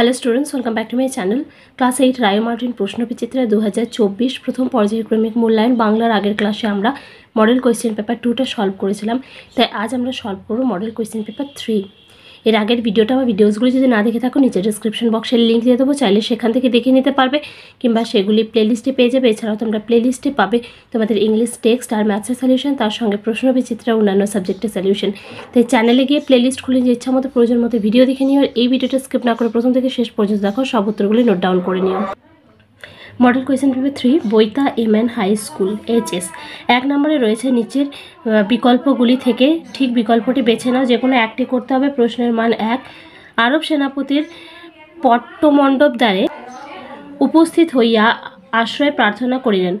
hello students welcome back to my channel class eight Ray Martin প্রশ্নবিচিত্রা দু হাজার প্রথম পর্যায়ক্রমিক মূল্যায়ন বাংলার আগের ক্লাসে আমরা মডেল কোয়েশ্চেন পেপার টুটা সলভ করেছিলাম তাই আজ আমরা সলভ করবো মডেল কোয়েশ্চেন পেপার থ্রি এর আগের ভিডিওটা বা ভিডিওসগুলি যদি না দেখে থাকো নিচে ডিসক্রিপশন বক্সের লিঙ্ক দিয়ে দেবো চাইলে সেখান থেকে দেখে নিতে পারবে কিংবা সেগুলি প্লেলিস্টে পেয়ে যাবে এছাড়াও তোমরা প্লেলিস্টে পাবে তোমাদের ইংলিশ টেক্সট আর ম্যাথসের সলিউশন তার সঙ্গে প্রশ্ন বিচিত্রা অন্যান্য সাবজেক্টের সলিউশন তাই চ্যানেলে গিয়ে প্লেলিস্ট খুলে যে ইচ্ছা মতো প্রয়োজন মতো ভিডিও দেখে নিও আর এই ভিডিওটা স্কিপ না করে প্রথম থেকে শেষ পর্যন্ত দেখো সব উত্তরগুলি নোট ডাউন করে নিও মডেল কোয়েশন পেপার থ্রি বৈতা M N high school HS এক নম্বরে রয়েছে নিচের বিকল্পগুলি থেকে ঠিক বিকল্পটি বেছে নাও যে কোনো একটি করতে হবে প্রশ্নের মান এক আরব সেনাপতির পট্টমণ্ডপ দ্বারে উপস্থিত হইয়া আশ্রয় প্রার্থনা করিলেন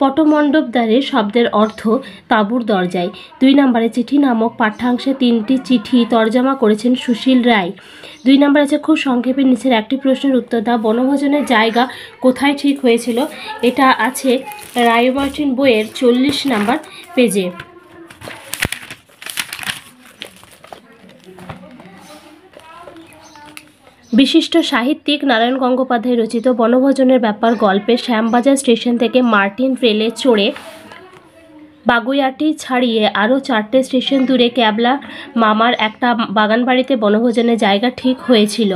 পটমণ্ডপ দ্বারে শব্দের অর্থ তাঁবুর দরজায় দুই নম্বরে চিঠি নামক পাঠ্যাংশে তিনটি চিঠি তর্জমা করেছেন সুশীল রায় দুই নম্বর আছে খুব সংক্ষেপে নিচের একটি প্রশ্নের উত্তর দা বনভোজনের জায়গা কোথায় ঠিক হয়েছিল এটা আছে রায়বাটিন বইয়ের চল্লিশ নাম্বার পেজে বিশিষ্ট সাহিত্যিক নারায়ণ গঙ্গোপাধ্যায় রচিত বনভোজনের ব্যাপার গল্পে শ্যামবাজার স্টেশন থেকে মার্টিন রেলে চড়ে বাগুইয়াটি ছাড়িয়ে আরও চারটে স্টেশন দূরে ক্যাবলা মামার একটা বাগানবাড়িতে বনভোজনের জায়গা ঠিক হয়েছিল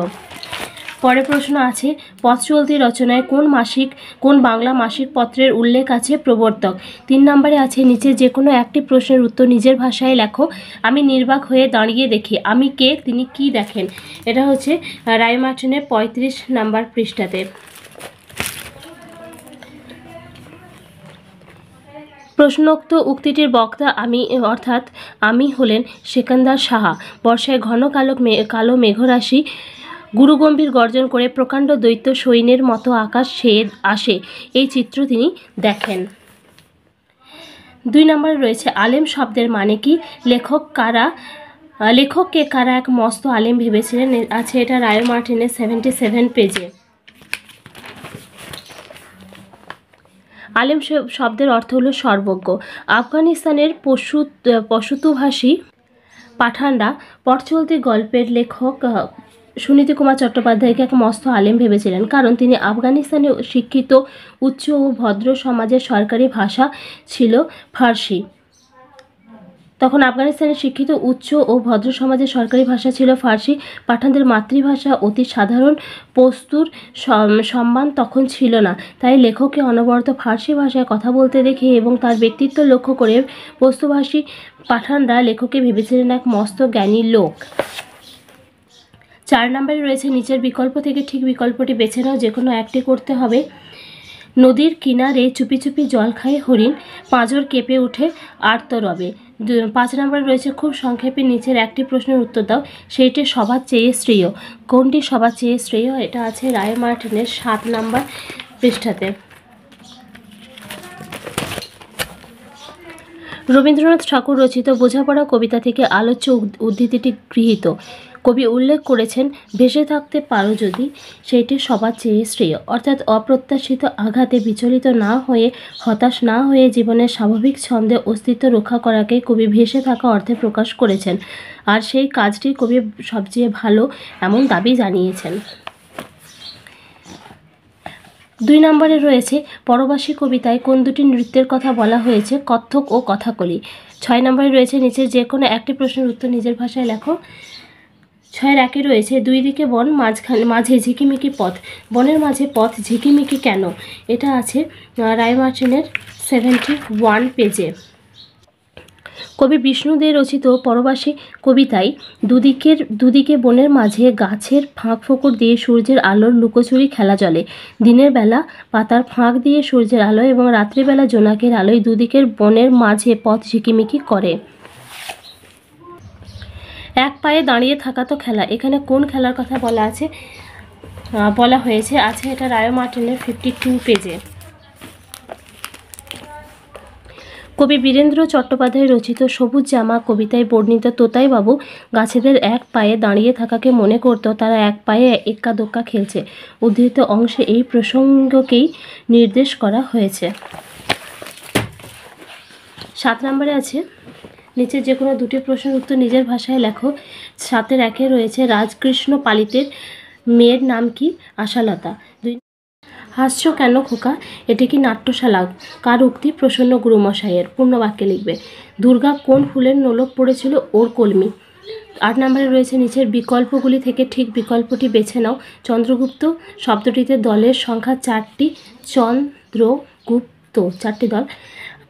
পরে প্রশ্ন আছে পথ চলতি রচনায় কোন মাসিক কোন বাংলা মাসিক পত্রের উল্লেখ আছে প্রবর্তক তিন নম্বরে আছে নিচে যে কোনো একটি প্রশ্নের উত্তর নিজের ভাষায় লেখো আমি নির্বাক হয়ে দাঁড়িয়ে দেখি আমি কে তিনি কি দেখেন এটা হচ্ছে রায় মার্টিনের পঁয়ত্রিশ নাম্বার পৃষ্ঠাতে প্রশ্নোক্ত উক্তিটির বক্তা আমি অর্থাৎ আমি হলেন সেকান্দার সাহা বর্ষায় ঘন কালো মে কালো মেঘরাশি গুরুগম্ভীর গর্জন করে প্রকাণ্ড দৈত্য সৈন্যের মতো আকাশ সেদ আসে এই চিত্র তিনি দেখেন দুই নম্বরে রয়েছে আলেম শব্দের মানে কি লেখক কারা লেখককে কারা এক মস্ত আলেম ভেবেছিলেন আছে এটা রায় মার্টিনের সেভেন্টি সেভেন পেজে আলেম শব্দের অর্থ হলো সর্বজ্ঞ আফগানিস্তানের পশু পশুতুভাষী পাঠানরা পটচলতি গল্পের লেখক সুনীতি কুমার চট্টোপাধ্যায়কে এক মস্ত আলেম ভেবেছিলেন কারণ তিনি আফগানিস্তানে শিক্ষিত উচ্চ ও ভদ্র সমাজের সরকারি ভাষা ছিল ফার্সি তখন আফগানিস্তানে শিক্ষিত উচ্চ ও ভদ্র সমাজের সরকারি ভাষা ছিল ফার্সি পাঠানদের মাতৃভাষা অতি সাধারণ পস্তুর সম্মান তখন ছিল না তাই লেখককে অনবরত ফার্সি ভাষায় কথা বলতে দেখে এবং তার ব্যক্তিত্ব লক্ষ্য করে পস্তুভাষী পাঠানরা লেখককে ভেবেছিলেন এক মস্ত জ্ঞানী লোক চার নম্বরে রয়েছে নিচের বিকল্প থেকে ঠিক বিকল্পটি বেছে নাও যে কোনো একটি করতে হবে নদীর কিনারে চুপি চুপি জল খায় হরিণ পাঁজর কেঁপে উঠে আর্ত রবে পাঁচ নম্বরে রয়েছে খুব সংক্ষেপে নিচের একটি প্রশ্নের উত্তর দাও সেইটি সবার চেয়ে শ্রেয় কোনটি সবার চেয়ে শ্রেয় এটা আছে রায় মার্টিনের সাত নম্বর পৃষ্ঠাতে রবীন্দ্রনাথ ঠাকুর রচিত বোঝাপড়া কবিতা থেকে আলোচ্য উদ্ধৃতিটি গৃহীত কবি উল্লেখ করেছেন ভেসে থাকতে পারো যদি সেটি সবার চেয়ে শ্রেয় অর্থাৎ অপ্রত্যাশিত আঘাতে বিচলিত না হয়ে হতাশ না হয়ে জীবনের স্বাভাবিক ছন্দে অস্তিত্ব রক্ষা করাকে কবি ভেসে থাকা অর্থে প্রকাশ করেছেন আর সেই কাজটি কবি সবচেয়ে ভালো এমন দাবি জানিয়েছেন দুই নম্বরে রয়েছে পরবাসী কবিতায় কোন দুটি নৃত্যের কথা বলা হয়েছে কত্থক ও কথাকলি ছয় নম্বরে রয়েছে নিচে যে কোনো একটি প্রশ্নের উত্তর নিজের ভাষায় লেখো ছয়ের একে রয়েছে দুই দিকে বন মাঝখানে মাঝে ঝিকিমিকি পথ বনের মাঝে পথ ঝিকিমিকি কেন এটা আছে রায় সেভেন্টি ওয়ান পেজে কবি বিষ্ণুদের রচিত পরবাসী কবিতায় দুদিকের দুদিকে বনের মাঝে গাছের ফাঁক ফোকর দিয়ে সূর্যের আলোর লুকোচুরি খেলা চলে দিনের বেলা পাতার ফাঁক দিয়ে সূর্যের আলো এবং রাত্রিবেলা জোনাকের আলোয় দুদিকের বনের মাঝে পথ ঝিকিমিকি করে এক পায়ে দাঁড়িয়ে থাকা তো খেলা এখানে কোন খেলার কথা বলা আছে বলা হয়েছে আছে এটা রায় মার্টিনের ফিফটি টু পেজে কবি বীরেন্দ্র চট্টোপাধ্যায় রচিত সবুজ জামা কবিতায় বর্ণিত তোতাইবাবু গাছেদের এক পায়ে দাঁড়িয়ে থাকাকে মনে করত তারা এক পায়ে এক্কা দোক্কা খেলছে উদ্ধৃত অংশে এই প্রসঙ্গকেই নির্দেশ করা হয়েছে সাত নম্বরে আছে নিচে যে কোনো দুটি প্রশ্নের উত্তর নিজের ভাষায় লেখো সাতের একে রয়েছে রাজকৃষ্ণ পালিতের মেয়ের নাম কি আশালতা দুই হাস্য কেন খোকা এটি কি নাট্যশালা কার উক্তি প্রসন্ন গুরুমশাইয়ের পূর্ণবাক্যে লিখবে দুর্গা কোন ফুলের নোলক পড়েছিল ওর কলমি আট নম্বরে রয়েছে নিচের বিকল্পগুলি থেকে ঠিক বিকল্পটি বেছে নাও চন্দ্রগুপ্ত শব্দটিতে দলের সংখ্যা চারটি চন্দ্রগুপ্ত চারটি দল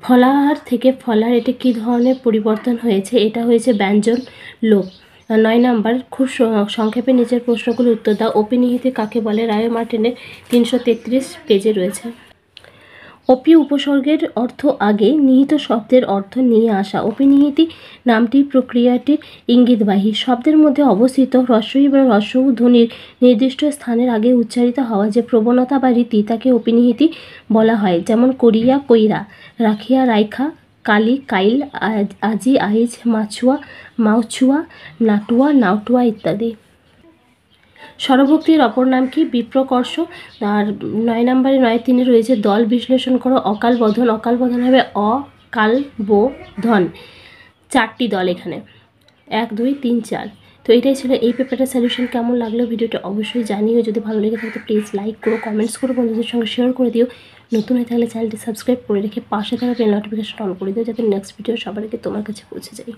ফলাহার থেকে ফলার এটি কী ধরনের পরিবর্তন হয়েছে এটা হয়েছে ব্যঞ্জন লোপ নয় নাম্বার খুব সংক্ষেপে নিচের প্রশ্নগুলো উত্তর দাও ওপিনিহিতে কাকে বলে রায় মার্টিনের তিনশো তেত্রিশ পেজে রয়েছে অপি উপসর্গের অর্থ আগে নিহিত শব্দের অর্থ নিয়ে আসা অপিনিহিতি নামটি প্রক্রিয়াটির ইঙ্গিতবাহী শব্দের মধ্যে অবস্থিত হ্রস্বই বা হ্রস্ব ধ্বনির নির্দিষ্ট স্থানের আগে উচ্চারিত হওয়া যে প্রবণতা বা রীতি তাকে অপিনিহিতি বলা হয় যেমন করিয়া কইরা রাখিয়া রাইখা কালি কাইল আজি আইজ মাছুয়া মাউছুয়া নাটুয়া নাউটুয়া ইত্যাদি স্বরভক্তির অপর নাম কি বিপ্রকর্ষ আর নয় নম্বরে নয় তিনে রয়েছে দল বিশ্লেষণ করো অকাল বধন অকাল বধন হবে অকাল বোধন চারটি দল এখানে এক দুই তিন চার তো এটাই ছিল এই পেপারটার সলিউশন কেমন লাগলো ভিডিওটা অবশ্যই জানিও যদি ভালো লেগে থাকে প্লিজ লাইক করো কমেন্টস করো বন্ধুদের সঙ্গে শেয়ার করে দিও নতুন হয়ে থাকলে চ্যানেলটি সাবস্ক্রাইব করে রেখে পাশে থাকা বেল নোটিফিকেশন অন করে দিও যাতে নেক্সট ভিডিও সবার আগে তোমার কাছে পৌঁছে যায়